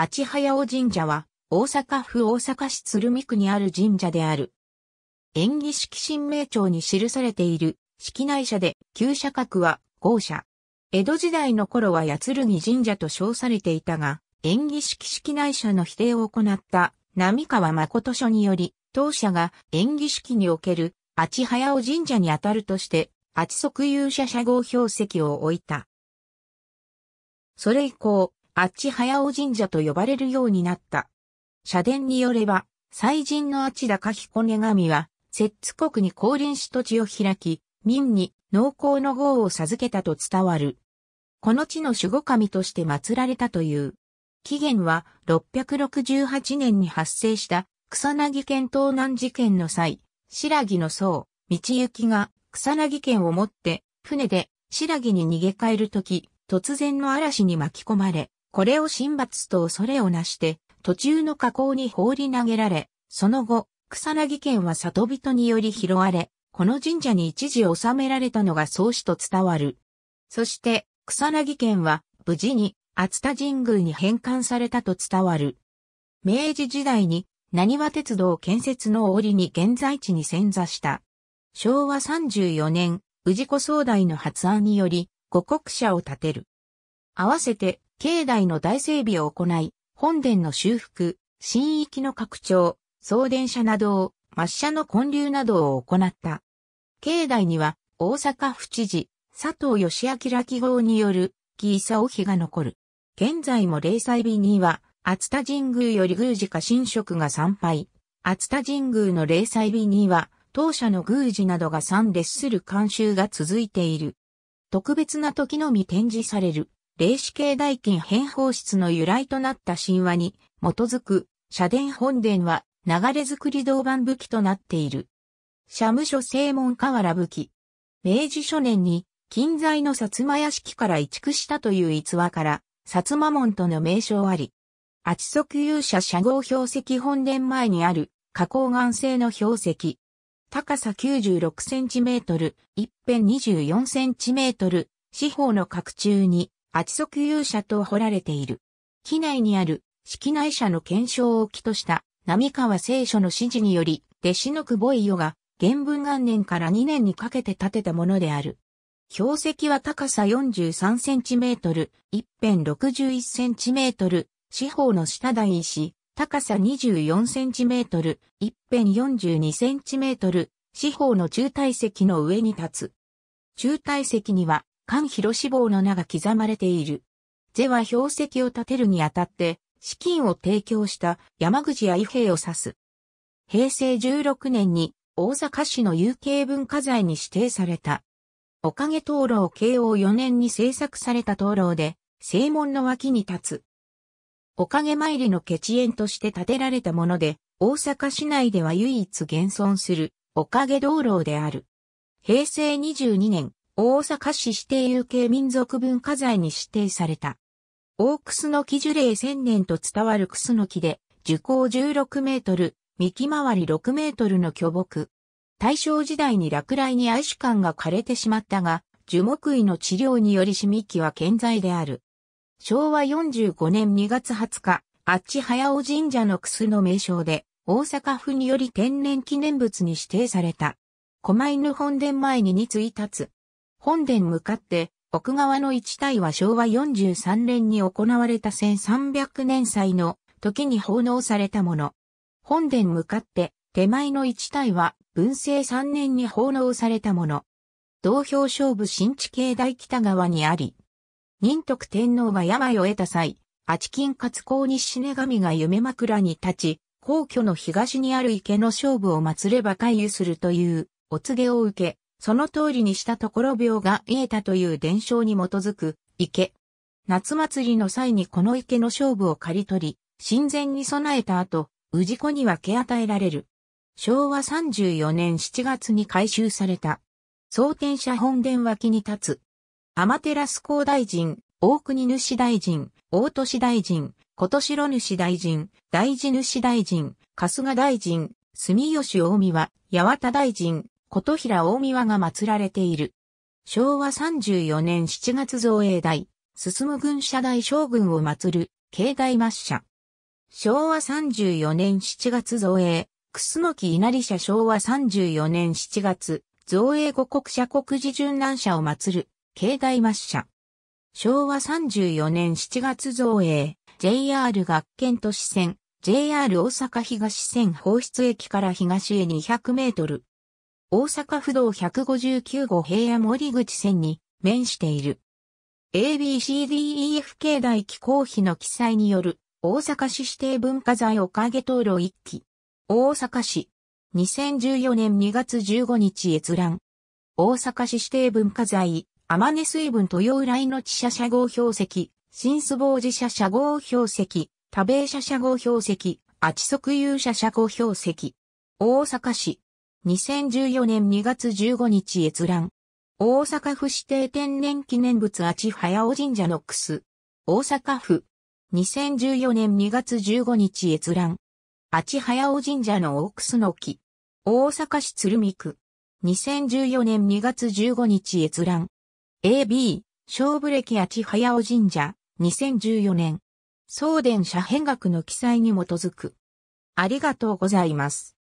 あちはやお神社は、大阪府大阪市鶴見区にある神社である。演技式神明帳に記されている、式内社で、旧社格は、豪社。江戸時代の頃は八剣神社と称されていたが、演技式式内社の否定を行った、並川誠書により、当社が演技式における、あちはやお神社にあたるとして、あち即勇者社号標石を置いた。それ以降、あっち早尾神社と呼ばれるようになった。社殿によれば、祭神のあっちだかこね神は、摂津国に降臨し土地を開き、民に農耕の豪を授けたと伝わる。この地の守護神として祀られたという。起源は668年に発生した草薙県東南事件の際、白木の僧、道行が草薙県を持って船で白木に逃げ帰るとき、突然の嵐に巻き込まれ、これを神罰と恐れをなして、途中の河口に放り投げられ、その後、草薙県は里人により拾われ、この神社に一時収められたのが創始と伝わる。そして、草薙県は、無事に、熱田神宮に返還されたと伝わる。明治時代に、何は鉄道建設の折に現在地に潜座した。昭和34年、宇治子総大の発案により、五国社を建てる。合わせて境内の大整備を行い、本殿の修復、新域の拡張、送電車などを、抹車の混流などを行った。境内には、大阪府知事、佐藤義明記号による、木勲碑が残る。現在も霊祭日には、熱田神宮より宮司か神職が参拝。熱田神宮の霊祭日には、当社の宮司などが参列する慣習が続いている。特別な時のみ展示される。霊視系代金変法室の由来となった神話に基づく、社殿本殿は流れ作り銅板武器となっている。社務所正門河原武器。明治初年に近在の薩摩屋敷から移築したという逸話から、薩摩門との名称あり。厚足勇者社号標石本殿前にある、花崗岩製の標石。高さ9 6トル、一辺2 4トル、四方の角柱に、圧足勇者と掘られている。機内にある式内者の検証を起とした並川聖書の指示により、弟子の久保井よが原文元年から2年にかけて建てたものである。標石は高さ43センチメートル、一辺61センチメートル、四方の下台石、高さ24センチメートル、一辺42センチメートル、四方の中体石の上に立つ。中体石には間広志望の名が刻まれている。是は標石を立てるにあたって、資金を提供した山口や伊兵を指す。平成16年に大阪市の有形文化財に指定された。おかげ灯籠慶応4年に制作された灯籠で、正門の脇に立つ。おかげ参りの決縁として建てられたもので、大阪市内では唯一現存するおかげ灯籠である。平成22年、大阪市指定有形民族文化財に指定された。大楠木樹齢千年と伝わる楠の木で、樹高16メートル、幹回り6メートルの巨木。大正時代に落雷に愛主感が枯れてしまったが、樹木医の治療によりシみ木は健在である。昭和45年2月20日、あっち早尾神社の楠の名称で、大阪府により天然記念物に指定された。狛犬本殿前に2い立つ、本殿向かって、奥側の一体は昭和43年に行われた1300年祭の時に奉納されたもの。本殿向かって、手前の一体は文政3年に奉納されたもの。同票勝負新地境大北側にあり、仁徳天皇が病を得た際、八金勝公に死神が夢枕に立ち、皇居の東にある池の勝負を祀れば回遊するというお告げを受け、その通りにしたところ病が癒えたという伝承に基づく池。夏祭りの際にこの池の勝負を刈り取り、神前に備えた後、氏子に分け与えられる。昭和34年7月に改修された。総天社本殿脇に立つ。天照高大臣、大国主大臣、大都市大臣、琴城主大臣、大地主大臣、春日大臣、住吉大見は、八幡大臣、琴平大宮が祀られている。昭和34年7月造営大、進軍社大将軍を祀る、境内抹社。昭和34年7月造営、楠木稲荷社昭和34年7月、造営五国社国寺巡覧社を祀る、境内抹社。昭和34年7月造営、JR 学研都市線、JR 大阪東線放出駅から東へ200メートル、大阪府道159号平野森口線に面している。ABCDEFK 大気候費の記載による大阪市指定文化財おかげ灯籠一期。大阪市。2014年2月15日閲覧。大阪市指定文化財、天音水分豊浦の地社社号標石、新須坊寺社社号標石、田米社社号標石、あちそ有社社号標石。大阪市。2014年2月15日閲覧。大阪府指定天然記念物ちは早尾神社のくす。大阪府。2014年2月15日閲覧。ちは早尾神社の大くすの木。大阪市鶴見区。2014年2月15日閲覧。AB、勝負歴ちは早尾神社。2014年。送電社変額の記載に基づく。ありがとうございます。